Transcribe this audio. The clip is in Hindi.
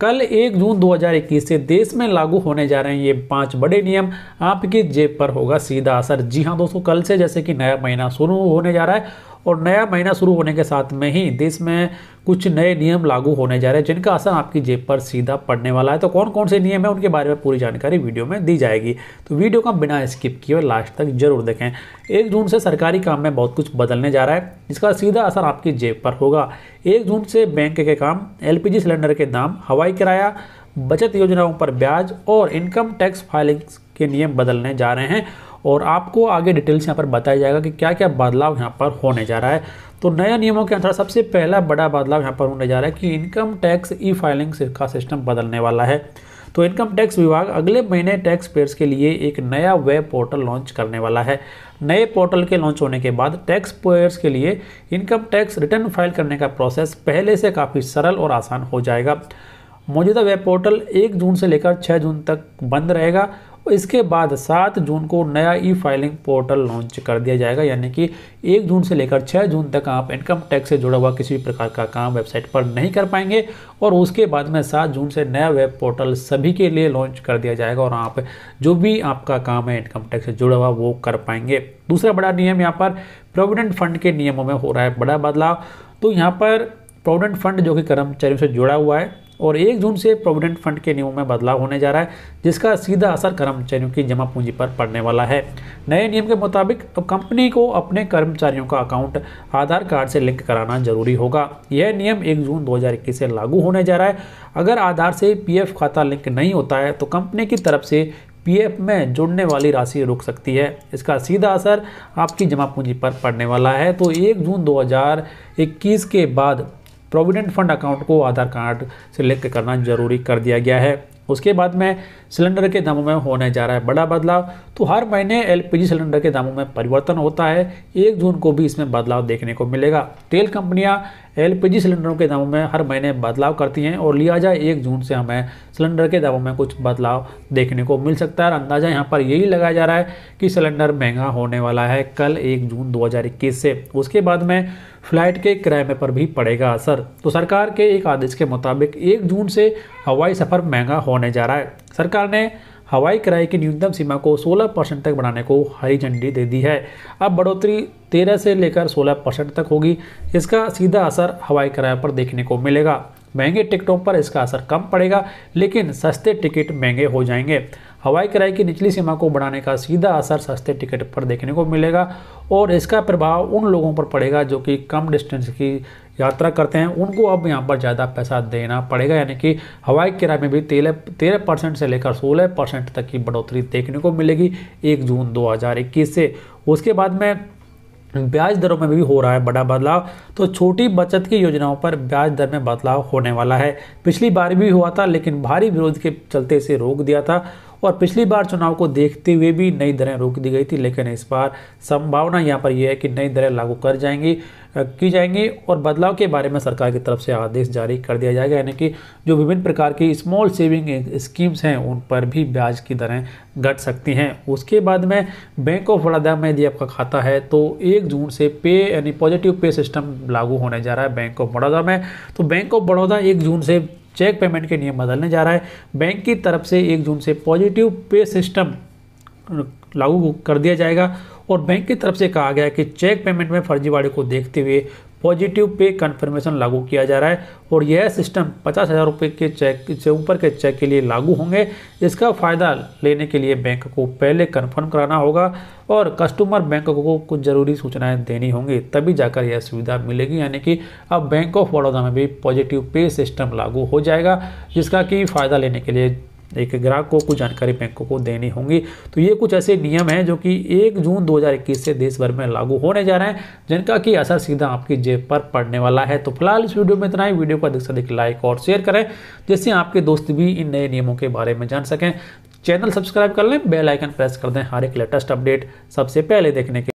कल एक जून 2021 से देश में लागू होने जा रहे हैं ये पांच बड़े नियम आपकी जेब पर होगा सीधा असर जी हाँ दोस्तों कल से जैसे कि नया महीना शुरू होने जा रहा है और नया महीना शुरू होने के साथ में ही देश में कुछ नए नियम लागू होने जा रहे हैं जिनका असर आपकी जेब पर सीधा पड़ने वाला है तो कौन कौन से नियम है उनके बारे में पूरी जानकारी वीडियो में दी जाएगी तो वीडियो का बिना स्किप किए लास्ट तक जरूर देखें एक जून से सरकारी काम में बहुत कुछ बदलने जा रहा है इसका सीधा असर आपकी जेब पर होगा एक जून से बैंक के काम एल सिलेंडर के दाम हवाई किराया बचत योजनाओं पर ब्याज और इनकम टैक्स फाइलिंग्स के नियम बदलने जा रहे हैं और आपको आगे डिटेल्स यहाँ पर बताया जाएगा कि क्या क्या बदलाव यहाँ पर होने जा रहा है तो नया नियमों के अनुसार सबसे पहला बड़ा बदलाव यहाँ पर होने जा रहा है कि इनकम टैक्स ई फाइलिंग का सिस्टम बदलने वाला है तो इनकम टैक्स विभाग अगले महीने टैक्स पेयर्स के लिए एक नया वेब पोर्टल लॉन्च करने वाला है नए पोर्टल के लॉन्च होने के बाद टैक्स पेयर्स के लिए इनकम टैक्स रिटर्न फाइल करने का प्रोसेस पहले से काफ़ी सरल और आसान हो जाएगा मौजूदा वेब पोर्टल 1 जून से लेकर 6 जून तक बंद रहेगा इसके बाद सात जून को नया ई फाइलिंग पोर्टल लॉन्च कर दिया जाएगा यानी कि एक जून से लेकर छः जून तक आप इनकम टैक्स से जुड़ा हुआ किसी भी प्रकार का काम वेबसाइट पर नहीं कर पाएंगे और उसके बाद में सात जून से नया वेब पोर्टल सभी के लिए लॉन्च कर दिया जाएगा और आप जो भी आपका काम है इनकम टैक्स से जुड़ा हुआ वो कर पाएंगे दूसरा बड़ा नियम यहाँ पर प्रोविडेंट फंड के नियमों में हो रहा है बड़ा बदलाव तो यहाँ पर प्रोविडेंट फंड जो कि कर्मचारियों से जुड़ा हुआ है और एक जून से प्रोविडेंट फंड के नियमों में बदलाव होने जा रहा है जिसका सीधा असर कर्मचारियों की जमा पूंजी पर पड़ने वाला है नए नियम के मुताबिक अब कंपनी को अपने कर्मचारियों का अकाउंट आधार कार्ड से लिंक कराना जरूरी होगा यह नियम एक जून दो से लागू होने जा रहा है अगर आधार से पी खाता लिंक नहीं होता है तो कंपनी की तरफ से पीएफ में जुड़ने वाली राशि रुक सकती है इसका सीधा असर आपकी जमा पूंजी पर पड़ने वाला है तो एक जून 2021 के बाद प्रोविडेंट फंड अकाउंट को आधार कार्ड से लिंक करना जरूरी कर दिया गया है उसके बाद में सिलेंडर के दामों में होने जा रहा है बड़ा बदलाव तो हर महीने एलपीजी सिलेंडर के दामों में परिवर्तन होता है एक जून को भी इसमें बदलाव देखने को मिलेगा तेल कंपनियां एलपीजी सिलेंडरों के दामों में हर महीने बदलाव करती हैं और लिया जाए एक जून से हमें सिलेंडर के दामों में कुछ बदलाव देखने को मिल सकता है और अंदाजा यहाँ पर यही लगाया जा रहा है कि सिलेंडर महंगा होने वाला है कल एक जून दो से उसके बाद में फ्लाइट के किराए में पर भी पड़ेगा असर तो सरकार के एक आदेश के मुताबिक एक जून से हवाई सफ़र महंगा होने जा रहा है सरकार ने हवाई किराए की न्यूनतम सीमा को 16 परसेंट तक बढ़ाने को हरी झंडी दे दी है अब बढ़ोतरी 13 से लेकर 16 परसेंट तक होगी इसका सीधा असर हवाई किराए पर देखने को मिलेगा महंगे टिकटों पर इसका असर कम पड़ेगा लेकिन सस्ते टिकट महंगे हो जाएंगे हवाई किराए की निचली सीमा को बढ़ाने का सीधा असर सस्ते टिकट पर देखने को मिलेगा और इसका प्रभाव उन लोगों पर पड़ेगा जो कि कम डिस्टेंस की यात्रा करते हैं उनको अब यहाँ पर ज़्यादा पैसा देना पड़ेगा यानी कि हवाई किराए में भी तेरह तेरह परसेंट से लेकर सोलह परसेंट तक की बढ़ोतरी देखने को मिलेगी एक जून दो से उसके बाद में ब्याज दरों में भी हो रहा है बड़ा बदलाव तो छोटी बचत की योजनाओं पर ब्याज दर में बदलाव होने वाला है पिछली बार भी हुआ था लेकिन भारी विरोध के चलते इसे रोक दिया था और पिछली बार चुनाव को देखते हुए भी नई दरें रोक दी गई थी लेकिन इस बार संभावना यहाँ पर यह है कि नई दरें लागू कर जाएंगी की जाएंगी और बदलाव के बारे में सरकार की तरफ से आदेश जारी कर दिया जाएगा यानी कि जो विभिन्न प्रकार की स्मॉल सेविंग स्कीम्स हैं उन पर भी ब्याज की दरें घट सकती हैं उसके बाद में बैंक ऑफ बड़ौदा में यदि आपका खाता है तो एक जून से पे यानी पॉजिटिव पे सिस्टम लागू होने जा रहा है बैंक ऑफ बड़ौदा में तो बैंक ऑफ बड़ौदा एक जून से चेक पेमेंट के नियम बदलने जा रहा है बैंक की तरफ से एक जून से पॉजिटिव पे सिस्टम लागू कर दिया जाएगा और बैंक की तरफ से कहा गया कि चेक पेमेंट में फर्जीवाड़े को देखते हुए पॉजिटिव पे कन्फर्मेशन लागू किया जा रहा है और यह सिस्टम पचास हज़ार रुपये के चेक से ऊपर के चेक के लिए लागू होंगे इसका फ़ायदा लेने के लिए बैंक को पहले कन्फर्म कराना होगा और कस्टमर बैंक को कुछ ज़रूरी सूचनाएं देनी होंगी तभी जाकर यह सुविधा मिलेगी यानी कि अब बैंक ऑफ बड़ौदा में भी पॉजिटिव पे सिस्टम लागू हो जाएगा जिसका कि फ़ायदा लेने के लिए एक ग्राहक को कुछ जानकारी बैंकों को देनी होंगी तो ये कुछ ऐसे नियम हैं जो कि एक जून 2021 से देश भर में लागू होने जा रहे हैं जिनका कि असर सीधा आपकी जेब पर पड़ने वाला है तो फिलहाल इस वीडियो में इतना ही वीडियो को अधिक से अधिक लाइक और शेयर करें जिससे आपके दोस्त भी इन नए नियमों के बारे में जान सकें चैनल सब्सक्राइब कर लें बेलाइकन प्रेस कर दें हर एक लेटेस्ट अपडेट सबसे पहले देखने के